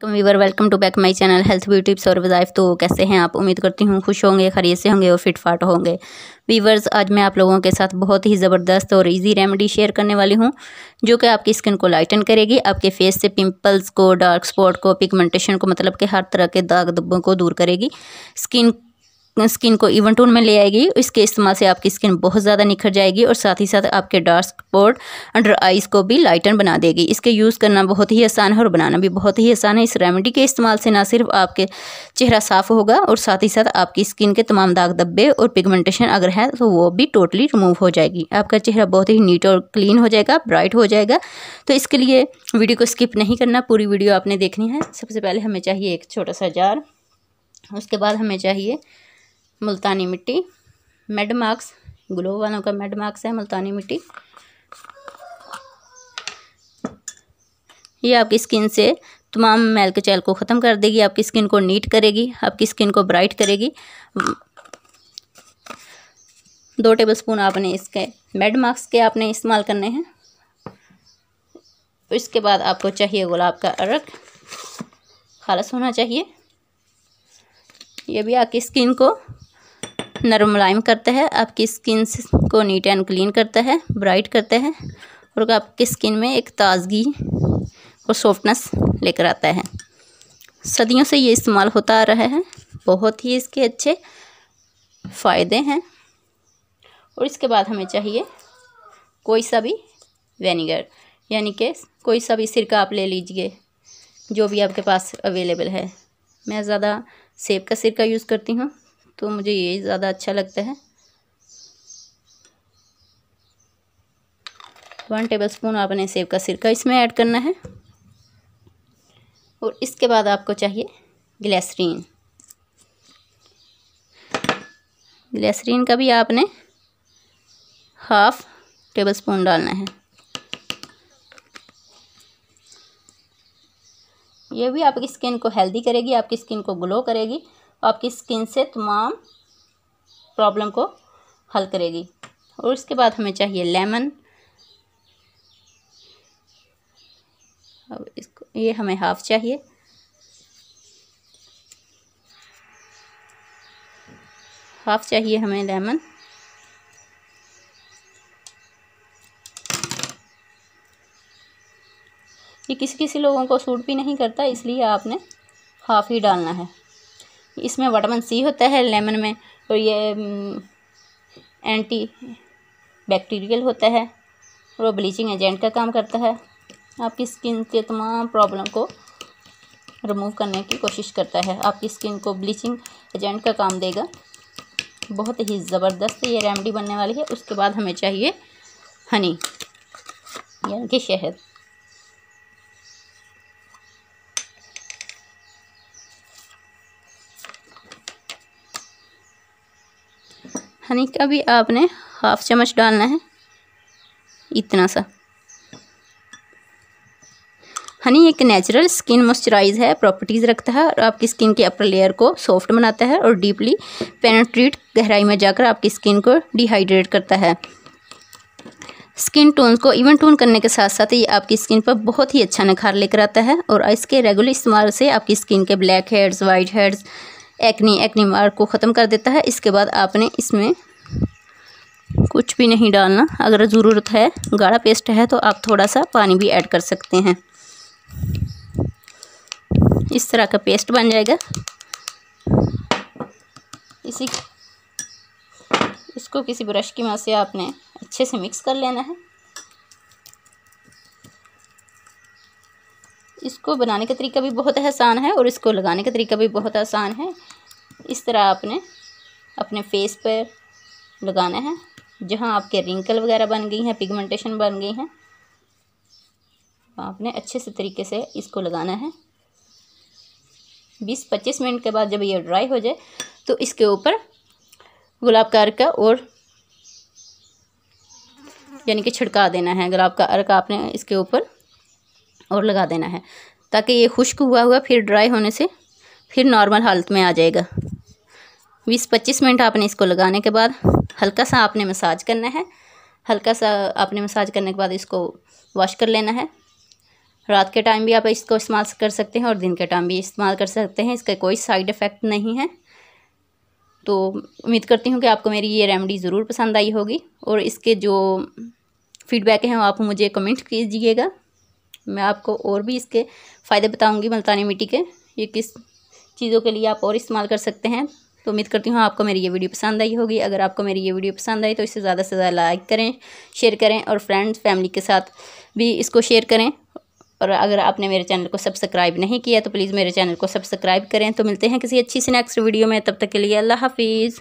तो viewer welcome to back my channel health beauty और वज़ाइफ तो कैसे हैं आप उम्मीद करती हूँ खुश होंगे खरीद से होंगे और फिटफाट होंगे वीवर्स आज मैं आप लोगों के साथ बहुत ही ज़बरदस्त और इजी रेमेडी शेयर करने वाली हूँ जो कि आपकी स्किन को लाइटन करेगी आपके फेस से पिंपल्स को डार्क स्पॉट को पिगमेंटेशन को मतलब कि हर तरह के दाग धब्बों को दूर करेगी स्किन स्किन को इवन टोन में ले आएगी इसके इस्तेमाल से आपकी स्किन बहुत ज़्यादा निखर जाएगी और साथ ही साथ आपके डार्क स्पॉट अंडर आइज़ को भी लाइटन बना देगी इसके यूज़ करना बहुत ही आसान है और बनाना भी बहुत ही आसान है इस रेमेडी के इस्तेमाल से ना सिर्फ आपके चेहरा साफ होगा और साथ ही साथ आपकी स्किन के तमाम दाग धब्बे और पिगमेंटेशन अगर है तो वो भी टोटली रिमूव हो जाएगी आपका चेहरा बहुत ही नीट और क्लीन हो जाएगा ब्राइट हो जाएगा तो इसके लिए वीडियो को स्किप नहीं करना पूरी वीडियो आपने देखनी है सबसे पहले हमें चाहिए एक छोटा सा जार उसके बाद हमें चाहिए मुल्तानी मिट्टी मेड मार्क्स ग्लो वालों का मेड मार्क्स है मुल्तानी मिट्टी ये आपकी स्किन से तमाम मैल के चैल को ख़त्म कर देगी आपकी स्किन को नीट करेगी आपकी स्किन को ब्राइट करेगी दो टेबल स्पून आपने इसके मेड मार्क्स के आपने इस्तेमाल करने हैं इसके बाद आपको चाहिए गुलाब का अरक खालस होना चाहिए यह भी आपकी स्किन को नरम मुलायम करता है आपकी स्किन को नीट एंड क्लीन करता है ब्राइट करता है और आपकी स्किन में एक ताजगी और सॉफ्टनेस लेकर आता है सदियों से ये इस्तेमाल होता आ रहा है बहुत ही इसके अच्छे फ़ायदे हैं और इसके बाद हमें चाहिए कोई सा भी वेनेगर यानी कि कोई सा भी सिरका आप ले लीजिए जो भी आपके पास अवेलेबल है मैं ज़्यादा सेब का सिरका यूज़ करती हूँ तो मुझे ये ज़्यादा अच्छा लगता है वन टेबल स्पून आपने सेब का सिरका इसमें ऐड करना है और इसके बाद आपको चाहिए ग्लैसरीन ग्लैसरीन का भी आपने हाफ टेबल स्पून डालना है ये भी आपकी स्किन को हेल्दी करेगी आपकी स्किन को ग्लो करेगी आपकी स्किन से तमाम प्रॉब्लम को हल करेगी और इसके बाद हमें चाहिए लेमन अब इसको ये हमें हाफ चाहिए हाफ चाहिए हमें लेमन ये किसी किसी लोगों को सूट भी नहीं करता इसलिए आपने हाफ ही डालना है इसमें वटामिन सी होता है लेमन में और ये एंटी बैक्टीरियल होता है और ब्लीचिंग एजेंट का काम करता है आपकी स्किन के तमाम प्रॉब्लम को रिमूव करने की कोशिश करता है आपकी स्किन को ब्लीचिंग एजेंट का काम देगा बहुत ही ज़बरदस्त ये रेमडी बनने वाली है उसके बाद हमें चाहिए हनी यानी कि शहद हनी का भी आपने हाफ चम्मच डालना है इतना सा हनी एक नेचुरल स्किन मॉइस्चराइज है प्रॉपर्टीज़ रखता है और आपकी स्किन के अपर लेयर को सॉफ्ट बनाता है और डीपली पेनट्रीट गहराई में जाकर आपकी स्किन को डिहाइड्रेट करता है स्किन टोन्स को इवन टोन करने के साथ साथ ये आपकी स्किन पर बहुत ही अच्छा निखार लेकर आता है और इसके रेगुलर इस्तेमाल से आपकी स्किन के blackheads whiteheads acne acne mark को ख़त्म कर देता है इसके बाद आपने इसमें कुछ भी नहीं डालना अगर ज़रूरत है गाढ़ा पेस्ट है तो आप थोड़ा सा पानी भी ऐड कर सकते हैं इस तरह का पेस्ट बन जाएगा इसी इसको किसी ब्रश की मदद से आपने अच्छे से मिक्स कर लेना है इसको बनाने का तरीका भी बहुत आसान है और इसको लगाने का तरीका भी बहुत आसान है इस तरह आपने अपने फेस पर लगाना है जहाँ आपके रिंकल वगैरह बन गई हैं पिगमेंटेशन बन गई हैं आपने अच्छे से तरीके से इसको लगाना है बीस पच्चीस मिनट के बाद जब ये ड्राई हो जाए तो इसके ऊपर गुलाब का अर्का और यानी कि छिड़का देना है गुलाब का अर्क आपने इसके ऊपर और लगा देना है ताकि ये खुश्क हुआ हुआ फिर ड्राई होने से फिर नॉर्मल हालत में आ जाएगा बीस पच्चीस मिनट आपने इसको लगाने के बाद हल्का सा आपने मसाज करना है हल्का सा आपने मसाज करने के बाद इसको वॉश कर लेना है रात के टाइम भी आप इसको इस्तेमाल कर सकते हैं और दिन के टाइम भी इस्तेमाल कर सकते हैं इसका कोई साइड इफ़ेक्ट नहीं है तो उम्मीद करती हूँ कि आपको मेरी ये रेमेडी ज़रूर पसंद आई होगी और इसके जो फीडबैक हैं वो आप मुझे कमेंट कीजिएगा मैं आपको और भी इसके फ़ायदे बताऊंगी मुल्तानी मिट्टी के ये किस चीज़ों के लिए आप और इस्तेमाल कर सकते हैं तो उम्मीद करती हूँ आपको मेरी ये वीडियो पसंद आई होगी अगर आपको मेरी ये वीडियो पसंद आई तो इसे ज़्यादा से ज़्यादा लाइक करें शेयर करें और फ्रेंड्स फैमिली के साथ भी इसको शेयर करें और अगर आपने मेरे चैनल को सब्सक्राइब नहीं किया तो प्लीज़ मेरे चैनल को सब्सक्राइब करें तो मिलते हैं किसी अच्छी सी नेक्स्ट वीडियो में तब तक के लिए अल्लाह हाफिज़